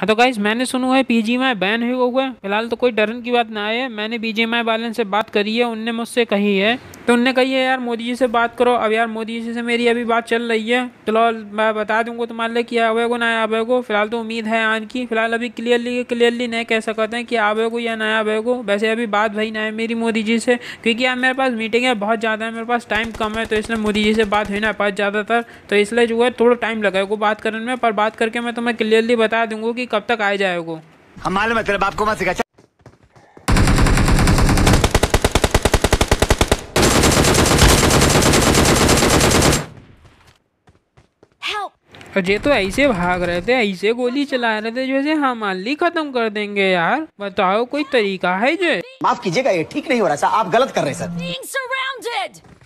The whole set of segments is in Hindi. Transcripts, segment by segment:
हाँ तो गाइज मैंने सुना है पीजीएमआई बैन हुए हुआ है फिलहाल तो कोई डरन की बात ना आए मैंने बीजेएमआई वाले से बात करी है उनने मुझसे कही है तो उनने कही है यार मोदी जी से बात करो अब यार मोदी जी से मेरी अभी बात चल रही है चलो तो मैं बता दूंगा तुम्हारे लिए कि आवे को ना आवे को फिलहाल तो उम्मीद है आन की फिलहाल अभी क्लियरली क्लियरली नहीं कह सकते हैं कि आवे को या ना आवे को वैसे अभी बात भाई ना है मेरी मोदी जी से क्योंकि यार मेरे पास मीटिंग है बहुत ज़्यादा है मेरे पास टाइम कम है तो इसलिए मोदी जी से बात हुई ना पास ज़्यादातर तो इसलिए जो है थोड़ा टाइम लगेगा बात करने में पर बात करके मैं तुम्हें क्लियरली बता दूंगा कि कब तक आ जाएगा हमारे मतलब आपको मैं सिखा अजय तो ऐसे भाग रहे थे ऐसे गोली चला रहे थे जैसे हम अली खत्म कर देंगे यार बताओ कोई तरीका है जो माफ कीजिएगा ये ठीक नहीं हो रहा सर आप गलत कर रहे सर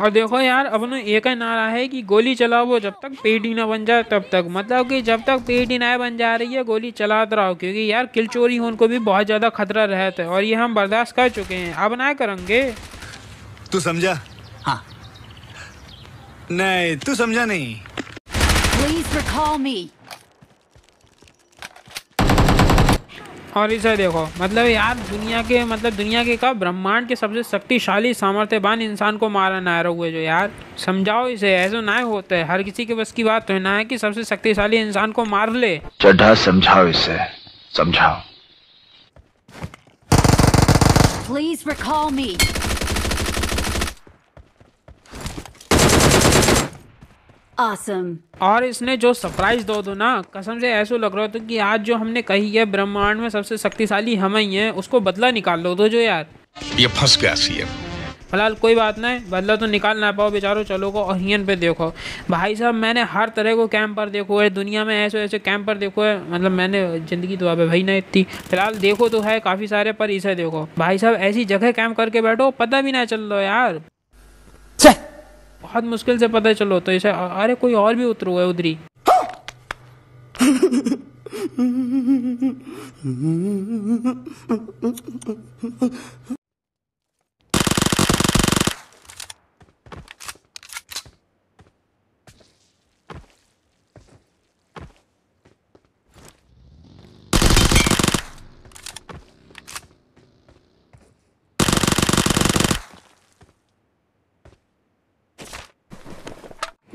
और देखो यार अब एक ही नारा है कि गोली चलाओ वो जब तक पेटी ना बन जाए तब तक मतलब कि जब तक पेटी ना बन जा रही है गोली चलाते रहो क्योंकि यार किल चोरी होने को भी बहुत ज़्यादा खतरा रहता है और ये हम बर्दाश्त कर चुके हैं अब ना करेंगे तू समझा हाँ नहीं तू समझा नहीं Please recall me. और इसे देखो मतलब यार दुनिया के मतलब दुनिया के का ब्रह्मांड के सबसे शक्तिशाली सामर्थ्यवान इंसान को मारा रहा हुए जो यार समझाओ इसे ऐसा ना होता है हर किसी के बस की बात तो है ना है कि सबसे शक्तिशाली इंसान को मार ले चढ़ा समझाओ इसे समझाओ Please recall me. awesome. और इसने जो सरप्राइज दो दो ना कसम से ऐसा लग रहा था कि आज जो हमने कही है ब्रह्मांड में सबसे शक्तिशाली हम ही हैं उसको बदला निकाल लो दो जो यार ये फंस गया सी है फिलहाल कोई बात नहीं बदला तो निकाल ना पाओ बेचारो चलो को अहियन पे देखो भाई साहब मैंने हर तरह को कैंप पर देखो है दुनिया में ऐसे ऐसे कैंप पर देखो है मतलब मैंने ज़िंदगी तो आप भाई ना इतनी फिलहाल देखो तो है काफ़ी सारे पर इसे देखो भाई साहब ऐसी जगह कैंप करके बैठो पता भी ना चल रहा यार बहुत मुश्किल से पता चलो तो ऐसे अरे कोई और भी उतरू है उधरी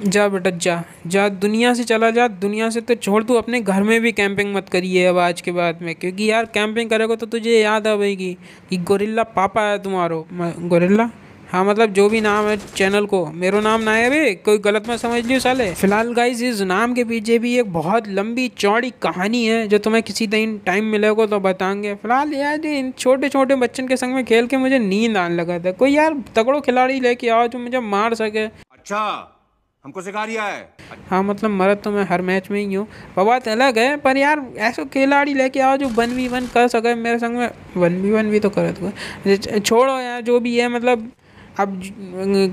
जा बेटा जा जा दुनिया से चला जा दुनिया से तो छोड़ तू अपने घर में भी कैंपिंग मत करिए अब आज के बाद में क्योंकि यार कैंपिंग करेगा तो तुझे याद आवेगी कि गोरिल्ला पापा है तुम्हारो गोरिल्ला हाँ मतलब जो भी नाम है चैनल को मेरा नाम ना है अभी कोई गलत मत समझ लियो साले फिलहाल गाइज इस नाम के पीछे भी एक बहुत लंबी चौड़ी कहानी है जो तुम्हें किसी दिन टाइम मिलेगा तो बताएंगे फिलहाल यार इन छोटे छोटे बच्चन के संग में खेल के मुझे नींद आने लगा था कोई यार तगड़ो खिलाड़ी लेके आओ जो मुझे मार सके अच्छा हमको सिखा दिया है हाँ मतलब मरद तो मैं हर मैच में ही हूँ बात अलग है पर यार ऐसा खिलाड़ी लेके आओ जो वन वी वन कर सके मेरे संग में वन वी वन भी तो कर दूंगा छोड़ो यार जो भी है मतलब अब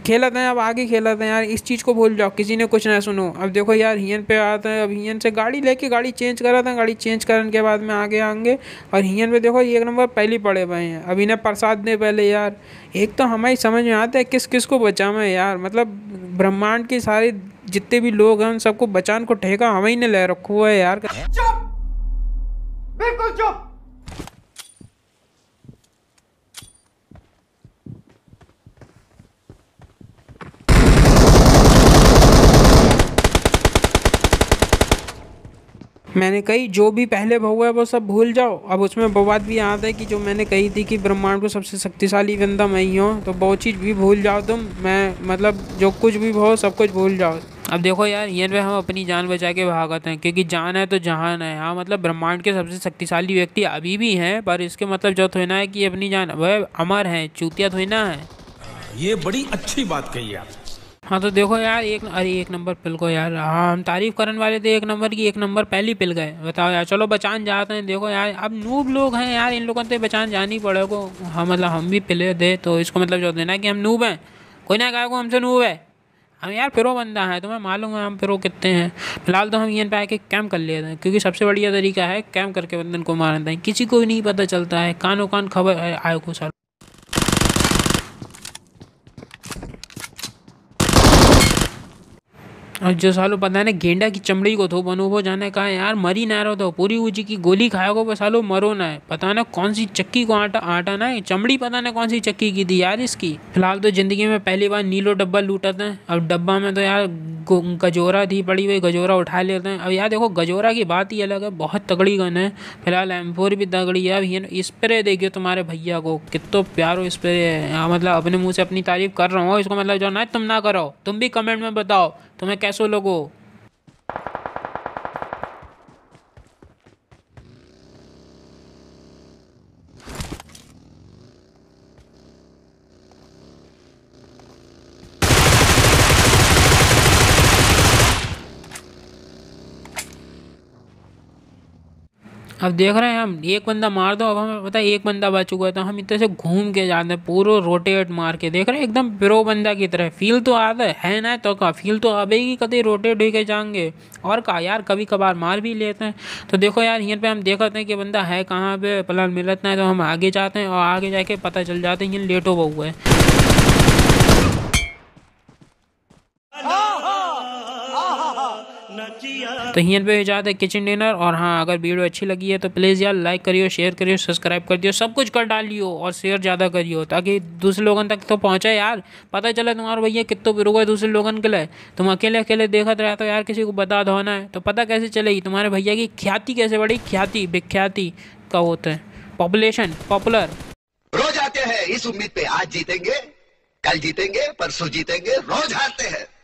खेला था अब आगे खेला था यार इस चीज़ को भूल जाओ किसी ने कुछ ना सुनो अब देखो यार हियन पे आता है अब हियन से गाड़ी लेके गाड़ी चेंज करा था गाड़ी चेंज करने के बाद में आगे आएंगे और हियन पे देखो एक नंबर पहले पड़े हुए हैं अब इन्हें प्रसाद दे पहले यार एक तो हमारी समझ में आता है किस किस को बचाना है यार मतलब ब्रह्मांड के सारे जितने भी लोग हैं उन सबको बचान को ठेका हमें ही ने ले रखा हुआ है यार बिल्कुल चुप मैंने कही जो भी पहले बहु है वो सब भूल जाओ अब उसमें वो बात भी याद है कि जो मैंने कही थी कि ब्रह्मांड को सबसे शक्तिशाली बंदा मैं ही हूँ तो वो चीज़ भी भूल जाओ तुम मैं मतलब जो कुछ भी हो सब कुछ भूल जाओ अब देखो यार ये पे हम अपनी जान बचा के भागते हैं क्योंकि जान है तो जहान है हाँ मतलब ब्रह्मांड के सबसे शक्तिशाली व्यक्ति अभी भी हैं पर इसके मतलब जो थोड़ी ना है कि अपनी जान वह अमर है चूतिया थोड़ी ना है ये बड़ी अच्छी बात कही आपने हाँ तो देखो यार एक अरे एक नंबर पिल को यार हाँ हम तारीफ़ करने वाले थे एक नंबर की एक नंबर पहली पिल गए बताओ यार चलो बचान जाते हैं देखो यार अब नूब लोग हैं यार इन लोगों से तो बचान जानी पड़ेगा हाँ मतलब हम भी पिले थे तो इसको मतलब जो देना कि हम नूब हैं कोई ना कहा को हमसे नूब है हम यार प्रो बंदा है तुम्हें तो मालूम है हम प्रो कितने हैं फिलहाल तो हम ई एन पे कैम कर लिए थे क्योंकि सबसे बढ़िया तरीका है कैम करके बंदन को मारना हैं किसी को भी नहीं पता चलता है कानों कान खबर आए को सर और जो सालो पता ने गेंडा की चमड़ी को थो बनो वो जाने कहा यार मरी ना रहो तो पूरी ऊँची की गोली खाओगे वो सालो मरो ना है पता ना कौन सी चक्की को आटा आटा ना है चमड़ी पता ना कौन सी चक्की की थी यार इसकी फिलहाल तो ज़िंदगी में पहली बार नीलो डब्बा लूटा था अब डब्बा में तो यार गजोरा थी पड़ी हुई गजोरा उठा लेते हैं अब यार देखो गजोरा की बात ही अलग है बहुत तगड़ी गन है फिलहाल एम फोर भी तगड़ी है अब ये स्प्रे देखिए तुम्हारे भैया को कितो प्यारो स्प्रे है मतलब अपने मुँह से अपनी तारीफ कर रहा हूँ इसको मतलब जो ना तुम ना करो तुम भी कमेंट में बताओ तुम्हें कैसे सोलोगो अब देख रहे हैं हम एक बंदा मार दो अब हमें पता है एक बंदा बच चुका है तो हम इतने से घूम के जाते हैं पूरा रोटेट मार के देख रहे हैं एकदम प्रो बंदा की तरह फील तो आता है, है ना तो का फील तो ही कभी रोटेट होके जाएंगे और कहा यार कभी कभार मार भी लेते हैं तो देखो यार यहाँ पर हम देखते हैं कि बंदा है कहाँ पर प्लान मिलता है तो हम आगे जाते हैं और आगे जाके पता चल हैं ये लेट लेटो हुआ है तो यहीं पर जाता है किचन डिनर और हाँ अगर वीडियो अच्छी लगी है तो प्लीज़ यार लाइक करियो शेयर करियो सब्सक्राइब कर दियो सब कुछ कर डालियो और शेयर ज़्यादा करियो ताकि दूसरे लोगों तक तो पहुँचा यार पता चला तुम्हारे भैया कितने बिरो गए दूसरे लोगों के लिए तुम अकेले अकेले देखा रहे तो यार किसी को बता दो है तो पता कैसे चलेगी तुम्हारे भैया की ख्याति कैसे बड़ी ख्याति विख्याति का होता है पॉपुलेशन पॉपुलर रोज आते हैं इस उम्मीद पे आज जीतेंगे कल जीतेंगे परसों जीतेंगे रोज हारते हैं